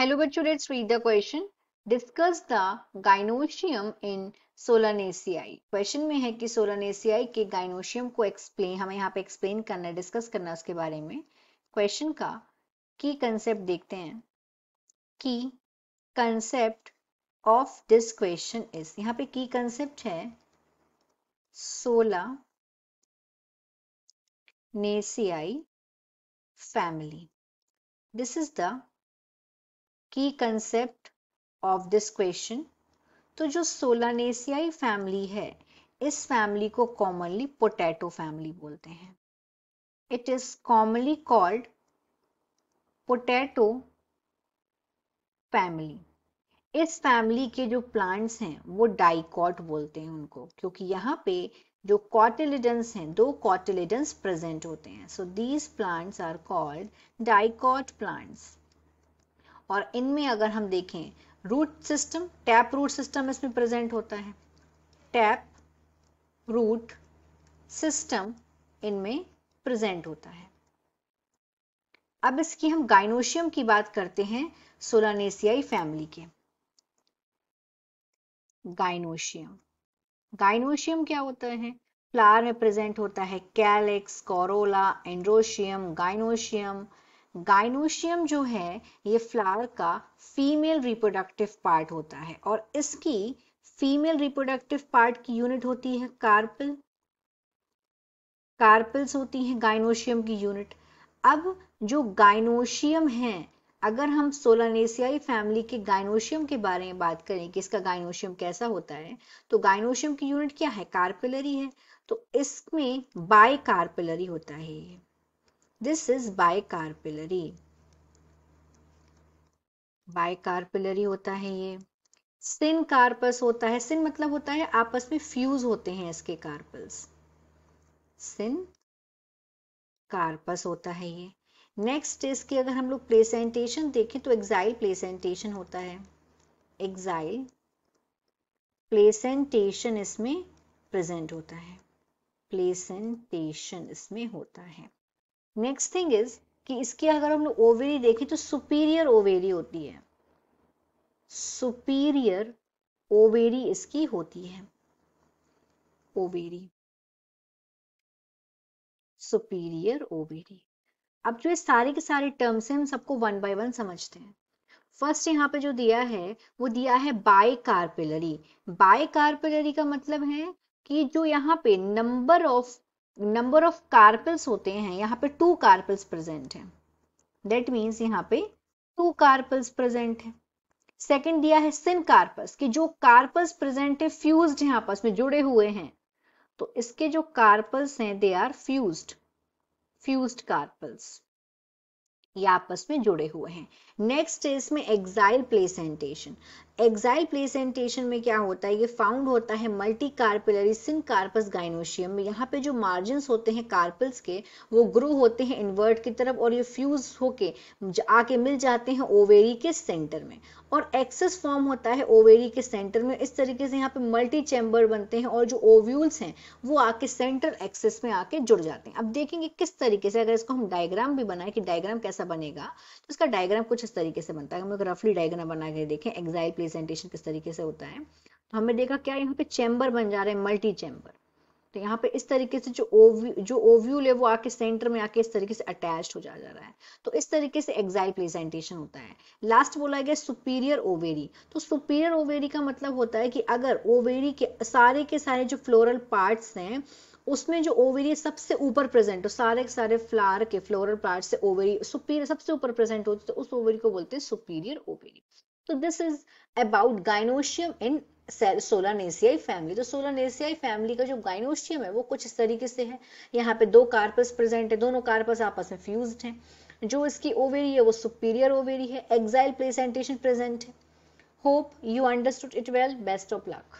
Hello bachcho, let's read the question. Discuss the gynosium in Solanaceae question में है कि सोलानेसियाई के गाइनोशियम को एक्सप्लेन हमें यहाँ पे एक्सप्लेन करना है डिस्कस करना है उसके बारे में क्वेश्चन का की कंसेप्ट देखते हैं key concept of this question is यहाँ पे की कंसेप्ट है Solanaceae family this is the key concept of this question तो जो सोलानेसियाई फैमिली है इस फैमिली को कॉमनली पोटैटो फैमिली बोलते हैं it is commonly called potato family इस फैमिली के जो प्लांट्स हैं वो डाइकॉट बोलते हैं उनको क्योंकि यहाँ पे जो कॉटिलिडेंस हैं दो कॉटिलिडेंस प्रेजेंट होते हैं so these plants are called dicot plants और इनमें अगर हम देखें root system tap root system इसमें प्रेजेंट होता है टैप रूट सिस्टम इनमें प्रेजेंट होता है अब इसकी हम गाइनोशियम की बात करते हैं सोलानेसियाई फैमिली के गाइनोशियम गाइनोशियम क्या होता है फ्लावर में प्रेजेंट होता है calyx corolla androecium gynoecium gynoecium जो है ये फ्लावर का फीमेल रिप्रोडक्टिव पार्ट होता है और इसकी फीमेल रिप्रोडक्टिव पार्ट की यूनिट होती है कार्पल कार्पल्स होती हैं गाइनोशियम की यूनिट अब जो गाइनोशियम है अगर हम सोलानेसियाई फैमिली के गाइनोशियम के बारे में बात करें कि इसका गाइनोशियम कैसा होता है तो गाइनोशियम की यूनिट क्या है कार्पिलरी है तो इसमें बाई कार्पिलरी होता है ये This is bicarpillary. बायकार्पिलरी होता है ये सिन कार्पस होता है सिन मतलब होता है आपस में फ्यूज होते हैं इसके कार्पल्स सिन कार्पस होता है ये नेक्स्ट इसकी अगर हम लोग प्लेसेंटेशन देखें तो एक्साइल प्लेसेंटेशन होता है एक्साइल प्लेसेंटेशन इसमें प्रेजेंट होता है प्लेसेंटेशन इसमें होता है नेक्स्ट थिंग इज कि इसकी अगर हम लोग ओवेरी देखें तो सुपीरियर ओवेरी होती है सुपीरियर ओवेरी इसकी होती है ओवेरी सुपीरियर ओवेरी अब जो ये सारे के सारे टर्म्स हैं हम सबको वन बाय वन समझते हैं फर्स्ट यहाँ पे जो दिया है वो दिया है बाय कार्पिलरी बाय कार्पिलरी का मतलब है कि जो यहाँ पे number of number of carpels होते हैं यहाँ पे टू कार्पल्स प्रेजेंट हैं दैट मीन्स यहाँ पे टू कार्पल्स प्रेजेंट है सेकंड दिया है सिन कार्पस कि जो कार्पल्स प्रेजेंट है फ्यूज है आपस में जुड़े हुए हैं तो इसके जो कार्पल्स हैं they are fused fused carpels ये आपस में जुड़े हुए हैं नेक्स्ट इसमें एक्साइल प्लेसेंटेशन एक्साइल प्लेसेंटेशन में क्या होता है ये फाउंड होता है multicarpellary syncarpous gynoecium में यहाँ पे जो मार्जिन होते हैं कार्पल्स के वो ग्रो होते हैं इन्वर्ट की तरफ और ये फ्यूज होके आके मिल जाते हैं ओवेरी के सेंटर में और एक्सेस फॉर्म होता है ओवेरी के सेंटर में इस तरीके से यहाँ पे मल्टी चैम्बर बनते हैं और जो ओव्यूल्स हैं वो आके सेंटर एक्सेस में आके जुड़ जाते हैं अब देखेंगे किस तरीके से अगर इसको हम डायग्राम भी बनाए कि डायग्राम कैसा बनेगा तो इसका डायग्राम कुछ इस तरीके से बनता है हम लोग रफली डायग्राम बना के देखें एक्साइल प्लेस प्रेजेंटेशन किस तरीके से होता है तो हमने देखा क्या यहाँ पे चैम्बर बन जा रहे हैं मल्टी चैम्बर तो यहाँ पे इस तरीके से जो ओव्यू जो ओव्यूल है वो आके सेंटर में आके इस तरीके से अटैच हो जा जा रहा है तो इस तरीके से एग्जाइल प्रेजेंटेशन होता है लास्ट बोला गया सुपीरियर ओवेरी तो सुपीरियर ओवेरी का मतलब होता है कि अगर ओवेरी के सारे के सारे जो फ्लोरल पार्ट्स हैं उसमें जो ओवेरी सबसे ऊपर प्रेजेंट हो तो सारे के सारे फ्लावर के फ्लोरल पार्ट से ओवेरी सुपीरियर सबसे ऊपर प्रेजेंट होती है तो उस ओवेरी को बोलते हैं सुपीरियर ओवेरी तो this is about gynoecium in Solanaceae family तो सोलानेसियाई फैमिली का जो गाइनोशियम है वो कुछ इस तरीके से है यहाँ पे दो कार्पस प्रेजेंट है दोनों कार्पस आपस में फ्यूज हैं जो इसकी ओवेरी है वो सुपीरियर ओवेरी है एक्साइल प्लेसेंटेशन प्रेजेंट है hope you understood it well best of luck